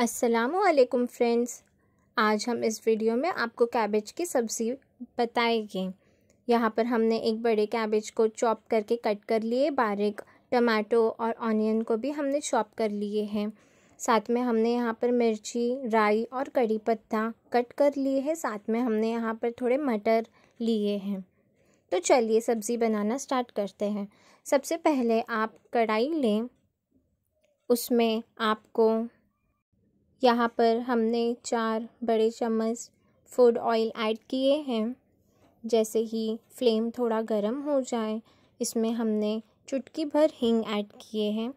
असलकम फ्रेंड्स आज हम इस वीडियो में आपको कैबेज की सब्ज़ी बताएंगे यहाँ पर हमने एक बड़े कैबेज को चॉप करके कट कर लिए बारीक टमाटो और ऑनियन को भी हमने चॉप कर लिए हैं साथ में हमने यहाँ पर मिर्ची राई और कड़ी पत्ता कट कर लिए है साथ में हमने यहाँ पर थोड़े मटर लिए हैं तो चलिए सब्ज़ी बनाना स्टार्ट करते हैं सबसे पहले आप कढ़ाई लें उसमें आपको यहाँ पर हमने चार बड़े चम्मच फूड ऑयल ऐड किए हैं जैसे ही फ्लेम थोड़ा गर्म हो जाए इसमें हमने चुटकी भर हींग ऐड किए हैं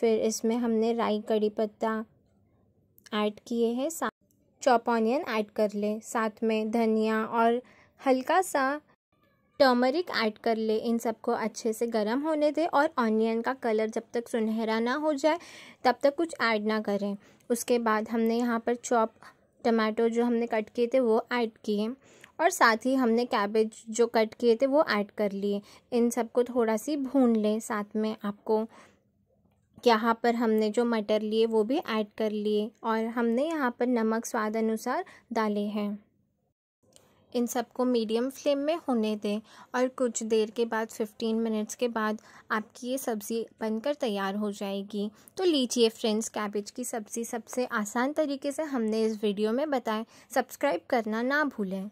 फिर इसमें हमने राई कड़ी पत्ता ऐड किए हैं साथ चॉप ऑनियन ऐड कर लें साथ में धनिया और हल्का सा टर्मरिक ऐड कर ले इन सबको अच्छे से गर्म होने दें और ऑनियन का कलर जब तक सुनहरा ना हो जाए तब तक कुछ ऐड ना करें उसके बाद हमने यहाँ पर चॉप टमाटो जो हमने कट किए थे वो ऐड किए और साथ ही हमने कैबेज जो कट किए थे वो ऐड कर लिए इन सबको थोड़ा सी भून लें साथ में आपको यहाँ पर हमने जो मटर लिए वो भी ऐड कर लिए और हमने यहाँ पर नमक स्वाद अनुसार डाले हैं इन सबको मीडियम फ्लेम में होने दें और कुछ देर के बाद 15 मिनट्स के बाद आपकी ये सब्ज़ी बनकर तैयार हो जाएगी तो लीजिए फ्रेंड्स कैबेज की सब्ज़ी सबसे आसान तरीके से हमने इस वीडियो में बताएं सब्सक्राइब करना ना भूलें